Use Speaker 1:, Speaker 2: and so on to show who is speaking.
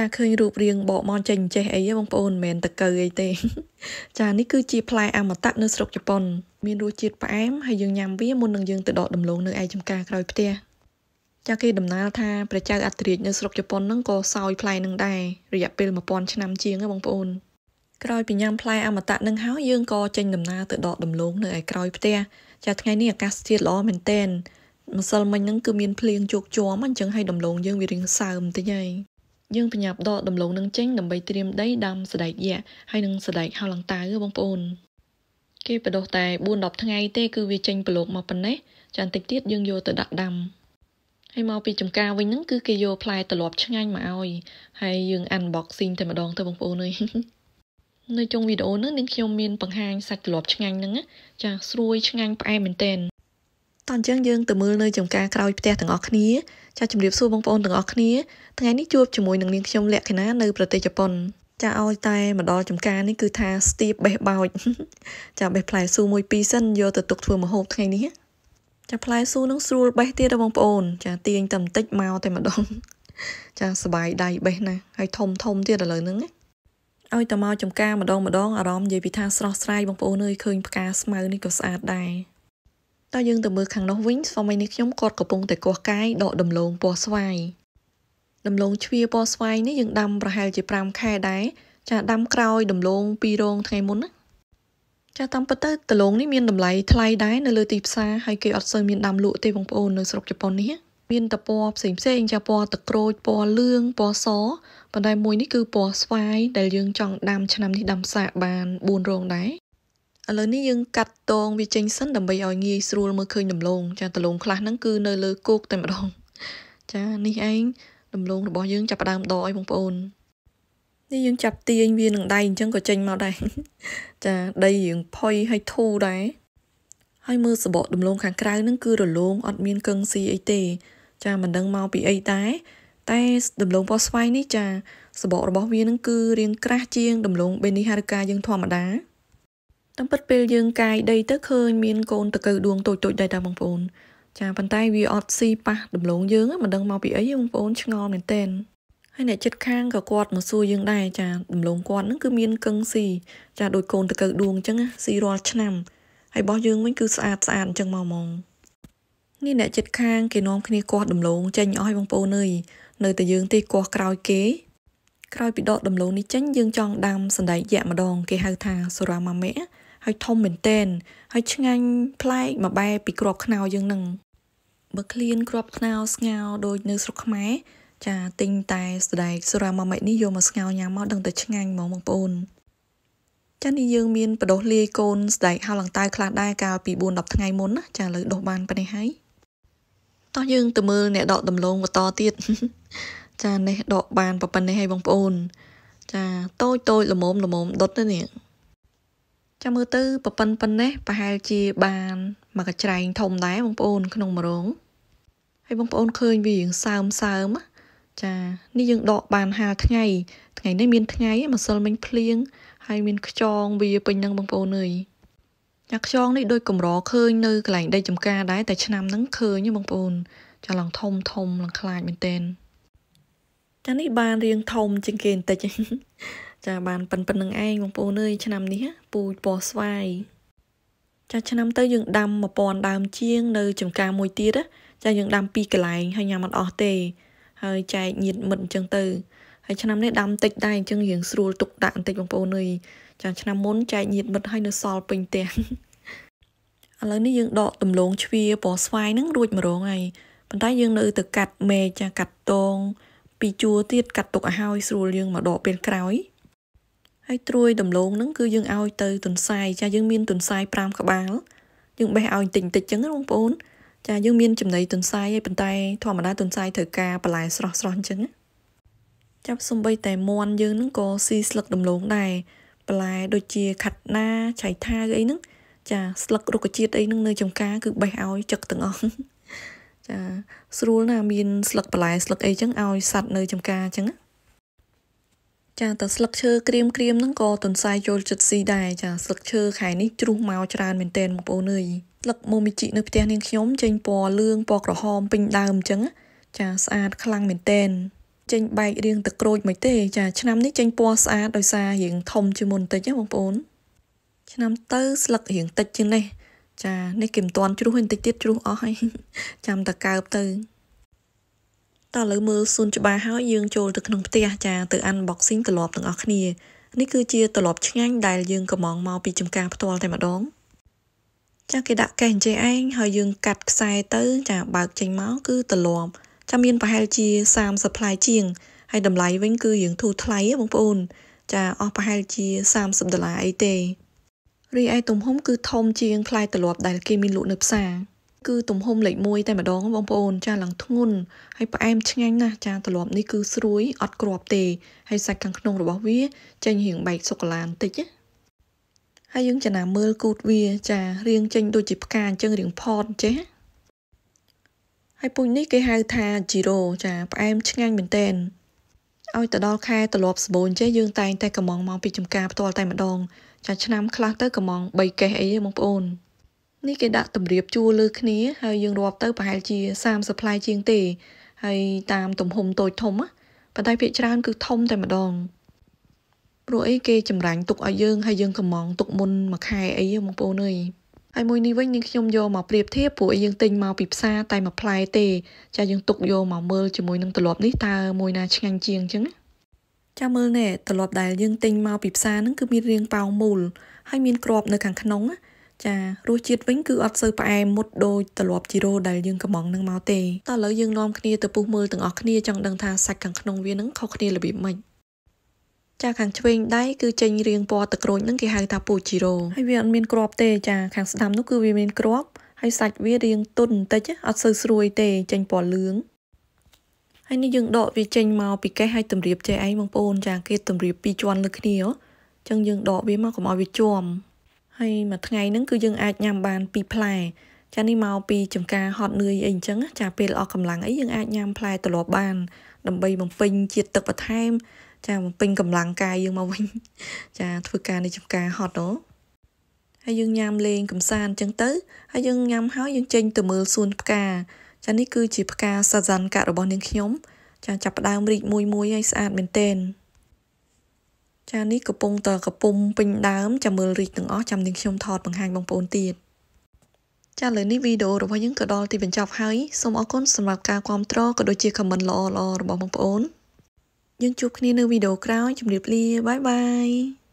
Speaker 1: ចាឃើញរូបរាងបកមនចេញចេះអីបងប្អូនមិនមែនតកើអីទេចានេះគឺជាផ្លែអមតៈនៅស្រុកជប៉ុនមានរសជាតិផ្អែមហើយយើងញ៉ាំវាមុននឹងយើងទៅដកដំឡូងនៅឯចំការក្រោយផ្ទះចាគេដំណាលថាព្រះចៅអត្រាជនៅស្រុកជប៉ុនហ្នឹងក៏សោយផ្លែនឹងដែររយៈពេល1000ឆ្នាំជាងហ្នឹងបងប្អូនក្រោយពីញ៉ាំផ្លែអមតៈនឹងហើយយើងក៏ចេញដំណើរទៅដកដំឡូងនៅឯក្រោយផ្ទះចាថ្ងៃនេះអាកាសធាតុល្អមែនតែនម្សិលមិញហ្នឹងគឺមានភ្លៀងជោគជាំអញ្ចឹងឲ្យដំឡូងយើងវារៀងសើមបន្តិចហើយយើងប្រញាប់ដកដំឡូងនឹងចេញដើម្បីត្រៀមដីដាំសដែកយៈហើយនឹងសដែកហៅឡង្តៅបងប្អូន គេបដោះតែ4 10ថ្ងៃទេគឺវាចេញប្រឡូកមកប៉ុណ្ណេះចាបន្តិចទៀតយើងយកទៅដាក់ដាំហើយមកពីចំការវិញហ្នឹងគឺគេយកផ្លែត្រឡប់ឆ្ងាញ់មកឲ្យហើយយើង unboxing តែម្ដងទៅបងប្អូនអើយនៅចុងវីដេអូនេះនាងខ្ញុំមានបង្ហាញសាច់ត្រឡប់ឆ្ងាញ់ហ្នឹងចាស្រួយឆ្ងាញ់ផ្អែមមែនតើតោះអញ្ចឹងយើងទៅមើលនៅចំការក្រោយផ្ទះទាំងអស់គ្នាចាជម្រាបសួរបងប្អូនទាំងអស់គ្នាថ្ងៃនេះជួបជាមួយនឹងនាងខ្ញុំលក្ខណានៅប្រទេសជប៉ុនចាឲ្យតែមកដល់ចំការនេះគឺ ថាស្ទាបបេះបោចចាបេះផ្លែស៊ូមួយពីរសិនយកទៅទុកធ្វើម្ហូបថ្ងៃនេះចាផ្លែស៊ូនឹងស្រួលបេះទៀតបងប្អូន ចាទាញតែបន្តិចមកតែម្ដងចាសបាយដៃបេះណាស់ហើយធំធំទៀតឥឡូវហ្នឹងឲ្យតែមកចំការម្ដងម្ដងអារម្មណ៍និយាយពីថាស្រស់ស្រាយបងប្អូនអើយឃើញផ្កាស្មៅនេះក៏ស្អាតដែរតើយើងទៅមើលខាងនោះវិញស្វាមីនេះខ្ញុំគាត់កំពុងតែគាស់កាយដកដំឡូងពណ៌ស្វាយដំឡូងជ្វាពណ៌ស្វាយនេះយើងដាំប្រហែលជា5ខែដែរចាដាំក្រោយ ដំឡូងពីររងថ្ងៃមុនណាចាតាមពិតទៅដំឡូងនេះមានតម្លៃថ្លៃដែរនៅលើទីផ្សារហើយគេអត់សូវមានដាំលក់ទេបងប្អូននៅស្រុកជប៉ុននេះមានតែពណ៌ផ្សេងផ្សេងចាពណ៌ទឹកក្រូចពណ៌លឿងពណ៌សប៉ុន្តែមួយនេះគឺពណ៌ស្វាយដែលយើងចង់ដាំឆ្នាំនេះដាំសាកបាន4រងដែរឥឡូវនេះយើងកាត់តងវាចេញសិនដើម្បីឲ្យងាយស្រួលមើលឃើញដំឡូងចាដំឡូងខ្លះហ្នឹងគឺនៅលើគោកតែម្ដងចានេះឯងដំឡូងរបស់ យើងចាប់ផ្ដើមដកឲ្យបងប្អូននេះយើងចាប់ទាញវានឹងដៃអញ្ចឹងក៏ចេញមកដែរចាដីយើងផុយឲ្យធូរដែរហើយមើលសបកដំឡូងខាងក្រៅហ្នឹងគឺរលោងអត់មានកឹងស៊ីអីទេចាមិនដឹងមកពីអីតែតែដំឡូងពណ៌ស្វាយនេះចាសបករបស់វានឹងគឺរាងក្រាស់ជាងដំឡូងបេនីហារកាយើងធម្មតាតាមពិតពេលយើងកាយដីទៅឃើញមានកូនតកើដួងតូចតូចដែរតាបងប្អូនចាប៉ុន្តែវាអត់ស៊ីប៉ះដំឡូងយើងមិនដឹងមកពីអីបងប្អូនឆ្ងល់មែនតើហើយអ្នកចិត្តខាងក៏គាត់មកសួរយើងដែរចាដំឡូងគាត់ហ្នឹងគឺមានកឹងស៊ីចាដោយកូនតកើដួងអញ្ចឹងស៊ីរាល់ឆ្នាំហើយរបស់យើងវិញគឺស្អាតស្អាតអញ្ចឹងមកហ្មងនេះអ្នកចិត្តខាងគេនាំគ្នាគាស់ដំឡូងចេញអស់បងប្អូនអើយនៅតែយើងទេគាស់ក្រោយគេក្រោយពីដកដំឡូងនេះចេញយើងចង់ដាំសណ្ដែកយកម្ដងគេហៅថាសូរ៉ាម៉ាមេហើយធំមែនទែនហើយឆ្ងាញ់ប្លែកមួយបែបពីក្របខ្នោយើងនឹងបើឃ្លានក្របខ្នោស្ងោដូចនៅស្រុកខ្មែរចាទិញតែស្ដែកសូរ៉ាម៉ាម៉ៃនេះយកមកស្ងោញ៉ាំមកដឹងតែឆ្ងាញ់ហ្មងបងប្អូនចានេះយើងមានបដោះលាយកូនស្ដែកហៅឡង្តៅខ្លះដែរកាលពី4 10ថ្ងៃមុនណាចាឥឡូវដុសបានប៉ុណ្នេះហើយតោះយើងទៅមើលអ្នកដកដំឡូងបន្តទៀតចានេះដកបានប៉ុណ្ណេះហើយបងប្អូន ចាតូចតូចល្មមល្មមដុតនេះចាំមើលទៅប្រពន្ធប៉ុណ្ណេះប្រហែលជាបានមកកញ្ច្រែងធំដែរបងប្អូនក្នុងមរងហើយបងប្អូនឃើញវារៀងសើមសើមចានេះយើងដកបាន5ថ្ងៃថ្ងៃនេះមានថ្ងៃម្សិលមិញភ្លៀងហើយមានខ្យងវាពេញនឹងបងប្អូនអើយចាខ្យងនេះដូចកម្រឃើញនៅកន្លែងដីចំការដែរតែឆ្នាំហ្នឹងឃើញបងប្អូនចាឡងធំធំឡងខ្លាចមែនតើចានេះបានរៀងធំជាងគេបន្តិចចាបានប៉ិនប៉ិននឹងឯងបងប្អូនអើយឆ្នាំនេះពូជពណ៌ស្វាយចាឆ្នាំទៅយើង ដាំ1000ដើមជាង នៅចំការមួយទៀតចាយើងដាំ2កន្លែងហើយញ៉ាំមិនអស់ទេហើយចែកញាតមិត្តអញ្ចឹងទៅហើយឆ្នាំនេះដាំតិចដែរអញ្ចឹងយើងស្រួលទុកដាក់បន្តិចបងប្អូនអើយចាឆ្នាំមុនចែកញាតមិត្តឲ្យនៅសល់ពេញផ្ទះឥឡូវនេះយើងដកដំឡូងជ្វាពណ៌ស្វាយហ្នឹងរួចម្រងហើយប៉ុន្តែយើងនៅទៅកាត់មែកចាកាត់តងពីជួរទៀតកាត់ទុកឲ្យហើយស្រួលយើងមកដកពេលក្រោយហើយត្រួយដំឡូងហ្នឹងគឺយើងឲ្យទៅទន្សាយចាយើងមានទន្សាយ5ក្បាលយើងបេះឲ្យតិចតិចចឹងណាបងប្អូនចាយើងមានចំណីទន្សាយហើយប៉ុន្តែធម្មតាទន្សាយត្រូវការបន្លែស្រស់ស្រស់អញ្ចឹងចាប់សំបីតែមន់យើងហ្នឹងក៏ស៊ីស្លឹកដំឡូងដែរបន្លែដូចជាខាត់ណាឆៃថាអីហ្នឹង ចាស្លឹករុក្ខជាតិអីហ្នឹង នៅចំការគឺបេះឲ្យចឹកទាំងអស់ចាស្រួលណាមានស្លឹកបន្លែស្លឹកអីចឹងឲ្យសัตว์នៅ ចំការចឹងណាចាតើស្លឹកឈើក្រៀមក្រៀមហ្នឹងក៏ទន្សាយចូលចិត្តស៊ីដែរចាស្លឹកឈើខែនេះជ្រុះមកច្រើនមែនទែនបងប្អូនអើយស្លឹកមូមីជីនៅផ្ទះនាងខ្ញុំចេញពណ៌លឿងពណ៌ក្រហមពេញដើមអញ្ចឹង ចាស្អាតខ្លាំងមែនទែនចេញបែករៀងទឹកក្រូចមិនទេចាឆ្នាំនេះចេញពណ៌ស្អាតដោយសាររៀងធំជាងមុនតិចណាបងប្អូនឆ្នាំទៅស្លឹករៀងតិចជាងនេះចានេះគេមិនទាន់ជ្រុះបន្តិចទៀតជ្រុះអស់ហើយចាំតែកើបទៅតោះឥឡូវមើលស៊ុនច្បារហើយយើងចូលទៅក្នុងផ្ទះចាទៅ unboxing ត្រឡប់ទាំងអស់គ្នានេះគឺជាត្រឡប់ឆ្ងាញ់ដែលយើងកំងមកពីចំការផ្ទាល់តែម្ដងចាគេដាក់កេះអញ្ចេះឯងហើយយើងកាត់ខ្សែទៅចាបើកចេញមកគឺត្រឡប់ចាមានប្រហែលជា30ផ្លែជាងហើយតម្លៃវិញគឺយើងធូរថ្លៃបងប្អូន ចាអស់ប្រហែលជា30ដុល្លារអីទេរីឯទំហំគឺធំជាងផ្លែត្រឡប់ដែលគេមានលក់នៅផ្សារគឺទំហំលេខ1តែម្ដង បងប្អូន ចាឡើងធ្ងន់ហើយផ្អែម ឆ្ងាញ់ណាស់ចាទ្រលាប់នេះគឺស្រួយអត់ក្របទេ ហើយសាច់ខាងក្នុងរបស់វា ចេញរាងបែកសូកូឡាបន្តិចណាហើយយើងចំណាមើលគូតវាចារាងចេញដូចជាផ្កាអញ្ចឹងរាងផតចេះហើយពូជនេះគេហៅថាជីរ៉ូចាផ្អែមឆ្ងាញ់មែនតែនឲ្យទៅដល់ខែត្រឡប់ស្បូនចេះយើងតែងតែកំងមកពីចំការផ្ទាល់តែម្ដង ចា ឆ្នាំខ្លះទៅកំង3កេះអីទេបងប្អូននេះគេដាក់តម្រៀបជួរលើគ្នាហើយយើងរាប់ទៅប្រហែលជា30ផ្លែជាងទេហើយតាមទំហំតូចធំប៉ុន្តែភាគច្រើន គឺធំតែម្ដងព្រោះអីគេចម្រាញ់ទុកឲ្យយើងហើយយើងកំងទុកមុនមួយខែអីបងប្អូនអើយហើយមួយនេះវិញនេះខ្ញុំយកមកប្រៀបធៀបព្រោះយើងទិញមកពីផ្សារតែមួយផ្លែទេចាយើងទុកយកមកមើលជាមួយនឹងទ្រលប់នេះតើមួយណាឆ្ងាញ់ជាងអញ្ចឹងចាំមើលណែទ្រលប់ដែលយើងទិញមកពីផ្សារហ្នឹងគឺមានរាងប៉ោមូលហើយមានក្រប នៅខាងក្នុងណាចារសជាតិវិញគឺអត់សូវផ្អែមមុតដោយត្រឡប់ជីរ៉ូដែលយើងកំងនឹងមកទេតោះឥឡូវយើងនាំគ្នាទៅពុះមើលទាំងអស់គ្នាចង់ដឹងថាសាច់ខាងក្នុងវានឹងខុសគ្នារបៀបម៉េចចាខាងឆ្វេងដៃគឺចេញរាងពណ៌ទឹកក្រូចនឹងគេហៅថាពូជីរ៉ូហើយវាអត់មានគ្រាប់ទេចាខាងស្ដាំនោះគឺវាមានគ្រាប់ហើយសាច់វារាងទន់បន្តិចអត់សូវស្រួយទេចេញពណ៌លឿងហើយនេះយើងដកវាចេញមកពីកេះហើយតម្រៀបចេះឯងបងប្អូនចាគេតម្រៀបពីរជាន់លើគ្នាអញ្ចឹងយើងដកវាមកកុំឲ្យវាជាប់ហើយមួយថ្ងៃហ្នឹងគឺយើងអាចញ៉ាំបានពីរផ្លែចានេះមកពីចំការហត់នឿយអីអញ្ចឹងចាពេលអស់កម្លាំងអីយើងអាចញ៉ាំផ្លែទ្រលាប់បានដើម្បីបំពេញជាតិទឹកបន្ថែម ចាបំពេញកម្លាំងកាយយើងមកវិញចាធ្វើការនៅចំការហត់ទៅហើយយើងញ៉ាំលេងកំសាន្តអញ្ចឹងទៅហើយយើងញ៉ាំហើយយើង ចេញទៅមើលសួនផ្កា ចានេះគឺជាផ្កាសាសាន់កៈរបស់នាងខ្ញុំចាចាប់ផ្ដើមរីកមួយមួយហើយស្អាតមែនទែនចានេះកំពុងតកំពុំពេញដើមចាំមើលរីកទាំងអស់ចាំនាងខ្ញុំថត បង្ហាញបងប្អូនទៀតចាឥឡូវនេះវីដេអូរបស់យើងក៏ដល់ទីបញ្ចប់ហើយសូមអរគុណសម្រាប់ការគាំទ្រក៏ដូចជាខមមិនល្អៗរបស់បងប្អូន យើងជួបគ្នានៅវីដេអូក្រោយជម្រាបលាបាយបាយ